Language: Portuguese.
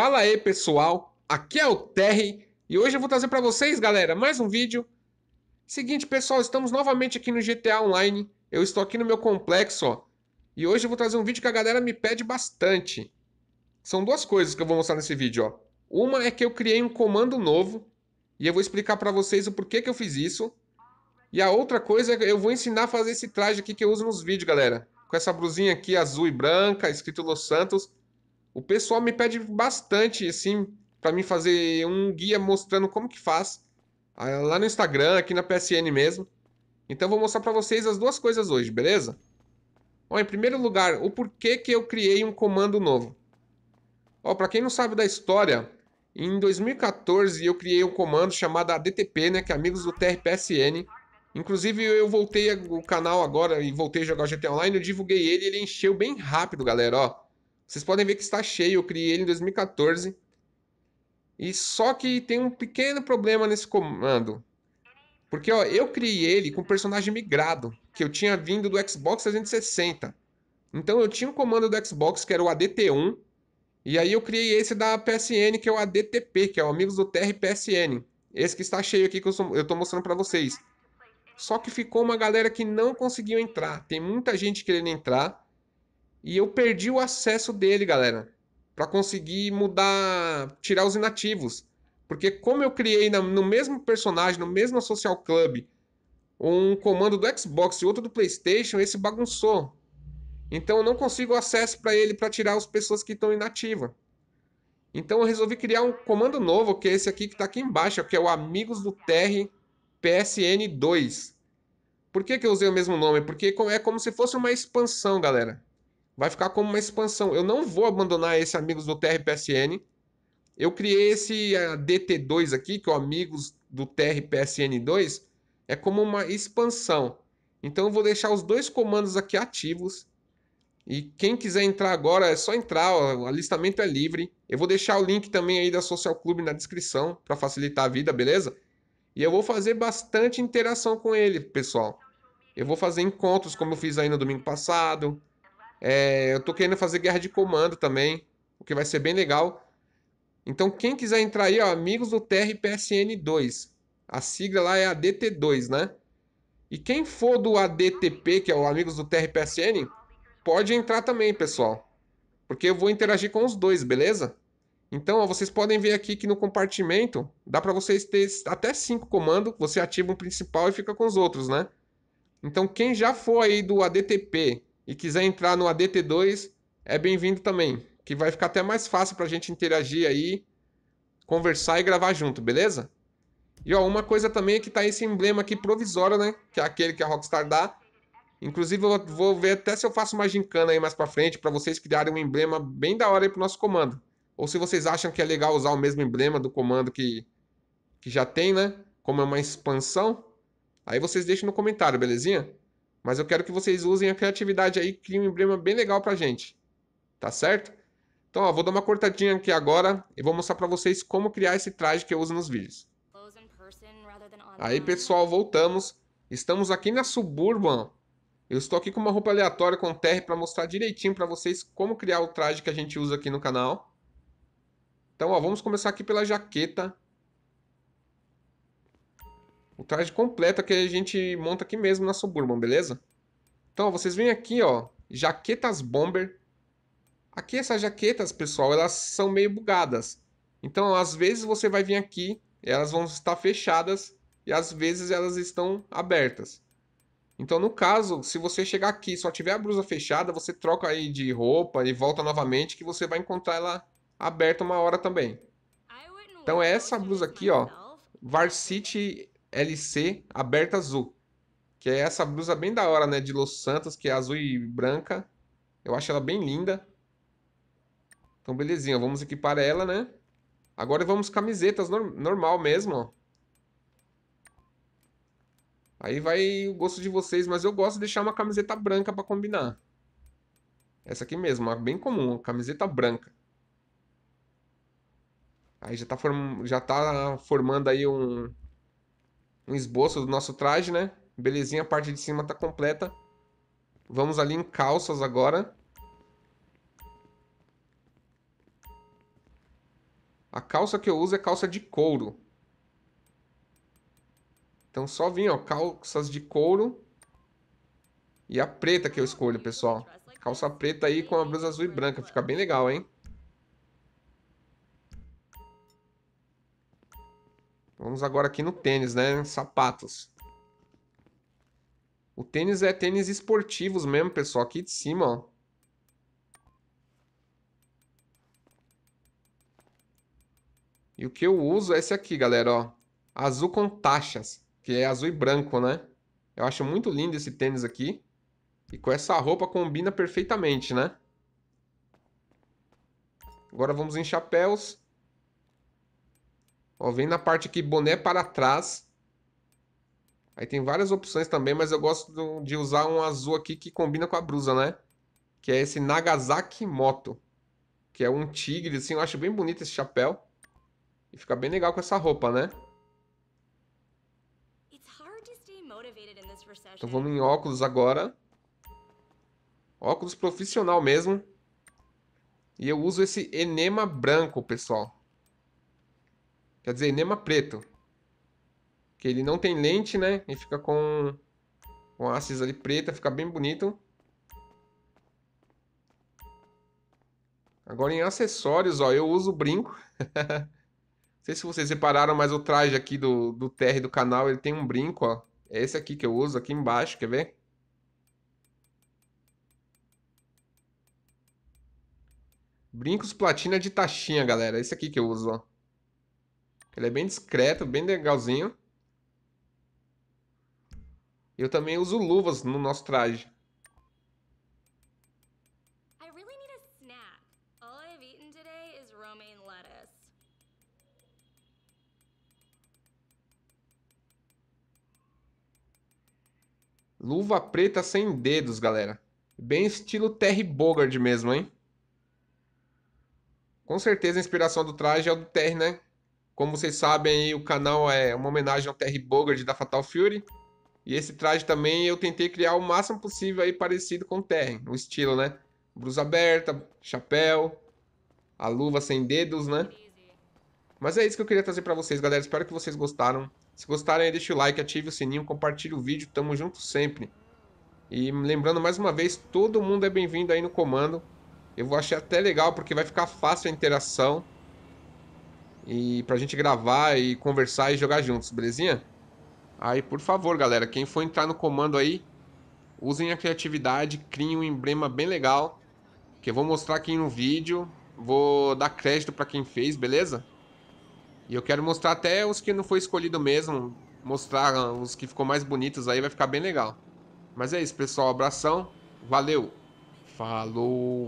Fala aí pessoal, aqui é o Terry e hoje eu vou trazer para vocês galera mais um vídeo. Seguinte pessoal, estamos novamente aqui no GTA Online, eu estou aqui no meu complexo ó, e hoje eu vou trazer um vídeo que a galera me pede bastante. São duas coisas que eu vou mostrar nesse vídeo ó. Uma é que eu criei um comando novo e eu vou explicar para vocês o porquê que eu fiz isso. E a outra coisa é que eu vou ensinar a fazer esse traje aqui que eu uso nos vídeos galera. Com essa blusinha aqui azul e branca, escrito Los Santos. O pessoal me pede bastante, assim, para mim fazer um guia mostrando como que faz. Ah, lá no Instagram, aqui na PSN mesmo. Então vou mostrar para vocês as duas coisas hoje, beleza? Ó, em primeiro lugar, o porquê que eu criei um comando novo. Ó, para quem não sabe da história, em 2014 eu criei um comando chamado ADTP, né, que é Amigos do TRPSN. Inclusive eu voltei o canal agora e voltei a jogar GTA Online, eu divulguei ele, ele encheu bem rápido, galera, ó. Vocês podem ver que está cheio, eu criei ele em 2014. E só que tem um pequeno problema nesse comando. Porque ó, eu criei ele com um personagem migrado, que eu tinha vindo do Xbox 360. Então eu tinha um comando do Xbox que era o ADT1, e aí eu criei esse da PSN, que é o ADTP, que é o Amigos do Terra e PSN. Esse que está cheio aqui que eu, estou mostrando para vocês. Só que ficou uma galera que não conseguiu entrar. Tem muita gente querendo entrar, e eu perdi o acesso dele, galera, para conseguir mudar, tirar os inativos. Porque como eu criei no mesmo personagem, no mesmo Social Club, um comando do Xbox e outro do PlayStation, esse bagunçou. Então eu não consigo acesso para ele para tirar as pessoas que estão inativa. Então eu resolvi criar um comando novo, que é esse aqui que está aqui embaixo, que é o Amigos do TR PSN2. Por que, que eu usei o mesmo nome? Porque é como se fosse uma expansão, galera. Vai ficar como uma expansão. Eu não vou abandonar esse Amigos do TRPSN. Eu criei esse eh, DT2 aqui, que é o Amigos do TRPSN2. É como uma expansão. Então eu vou deixar os dois comandos aqui ativos. E quem quiser entrar agora, é só entrar, ó, o alistamento é livre. Eu vou deixar o link também aí da Social Club na descrição para facilitar a vida, beleza? E eu vou fazer bastante interação com ele, pessoal. Eu vou fazer encontros como eu fiz aí no domingo passado. É, eu tô querendo fazer guerra de comando também, o que vai ser bem legal. Então, quem quiser entrar aí, ó, amigos do TRPSN2. A sigla lá é ADT2, né? E quem for do ADTP, que é o Amigos do TRPSN, pode entrar também, pessoal. Porque eu vou interagir com os dois, beleza? Então, ó, vocês podem ver aqui que no compartimento dá para vocês ter até cinco comandos. Você ativa um principal e fica com os outros, né? Então, quem já for aí do ADTP, e quiser entrar no ADT2, é bem-vindo também, que vai ficar até mais fácil para a gente interagir aí, conversar e gravar junto, beleza? E ó, uma coisa também é que tá esse emblema aqui provisório, né? Que é aquele que a Rockstar dá. Inclusive eu vou ver até se eu faço uma gincana aí mais pra frente para vocês criarem um emblema bem da hora aí pro nosso comando. Ou se vocês acham que é legal usar o mesmo emblema do comando que, que já tem, né? Como é uma expansão. Aí vocês deixam no comentário, belezinha? Mas eu quero que vocês usem a criatividade aí, criem um emblema bem legal pra gente. Tá certo? Então, ó, vou dar uma cortadinha aqui agora e vou mostrar pra vocês como criar esse traje que eu uso nos vídeos. Aí, pessoal, voltamos. Estamos aqui na Suburban. Eu estou aqui com uma roupa aleatória com terra para mostrar direitinho para vocês como criar o traje que a gente usa aqui no canal. Então, ó, vamos começar aqui pela jaqueta. O traje completo que a gente monta aqui mesmo na Suburban, beleza? Então, vocês vêm aqui, ó, jaquetas bomber. Aqui essas jaquetas, pessoal, elas são meio bugadas. Então, às vezes você vai vir aqui, elas vão estar fechadas e às vezes elas estão abertas. Então, no caso, se você chegar aqui e só tiver a blusa fechada, você troca aí de roupa e volta novamente que você vai encontrar ela aberta uma hora também. Então, é essa blusa aqui, ó, Varsity LC aberta azul. Que é essa blusa bem da hora, né? De Los Santos, que é azul e branca. Eu acho ela bem linda. Então, belezinha. Vamos equipar ela, né? Agora vamos camisetas normal mesmo, ó. Aí vai o gosto de vocês, mas eu gosto de deixar uma camiseta branca para combinar. Essa aqui mesmo, uma bem comum, camiseta branca. Aí já tá, form... já tá formando aí um, um esboço do nosso traje, né? Belezinha, a parte de cima tá completa. Vamos ali em calças agora. A calça que eu uso é calça de couro. Então só vim, ó, calças de couro. E a preta que eu escolho, pessoal. Calça preta aí com a blusa azul e branca. Fica bem legal, hein? Vamos agora aqui no tênis, né? Sapatos. O tênis é tênis esportivos mesmo, pessoal. Aqui de cima, ó. E o que eu uso é esse aqui, galera, ó. Azul com taxas, que é azul e branco, né? Eu acho muito lindo esse tênis aqui. E com essa roupa combina perfeitamente, né? Agora vamos em chapéus. Ó, vem na parte aqui, boné para trás. Aí tem várias opções também, mas eu gosto de usar um azul aqui que combina com a brusa, né? Que é esse Nagasaki Moto. Que é um tigre, assim, eu acho bem bonito esse chapéu. E fica bem legal com essa roupa, né? Então vamos em óculos agora. Óculos profissional mesmo. E eu uso esse enema branco, pessoal. Quer dizer, enema preto. Que ele não tem lente, né? E fica com, com haces ali preta, fica bem bonito. Agora em acessórios, ó, eu uso brinco. não sei se vocês repararam, mas o traje aqui do, do TR do canal, ele tem um brinco, ó. É esse aqui que eu uso, aqui embaixo, quer ver? Brincos platina de taxinha, galera. Esse aqui que eu uso, ó. Ele é bem discreto, bem legalzinho. Eu também uso luvas no nosso traje. Luva preta sem dedos, galera. Bem estilo Terry Bogard mesmo, hein? Com certeza a inspiração do traje é o do Terry, né? Como vocês sabem, o canal é uma homenagem ao Terry Bogard da Fatal Fury. E esse traje também eu tentei criar o máximo possível aí parecido com o Terry, o estilo, né? Blusa aberta, chapéu, a luva sem dedos, né? Mas é isso que eu queria trazer pra vocês, galera. Espero que vocês gostaram. Se gostarem, deixa o like, ative o sininho, compartilhe o vídeo. Tamo junto sempre. E lembrando mais uma vez, todo mundo é bem-vindo aí no comando. Eu vou achar até legal, porque vai ficar fácil a interação e pra gente gravar e conversar e jogar juntos, belezinha? Aí, por favor, galera, quem for entrar no comando aí, usem a criatividade, criem um emblema bem legal, que eu vou mostrar aqui no vídeo, vou dar crédito para quem fez, beleza? E eu quero mostrar até os que não foi escolhido mesmo, mostrar os que ficou mais bonitos aí, vai ficar bem legal. Mas é isso, pessoal, abração, valeu, falou!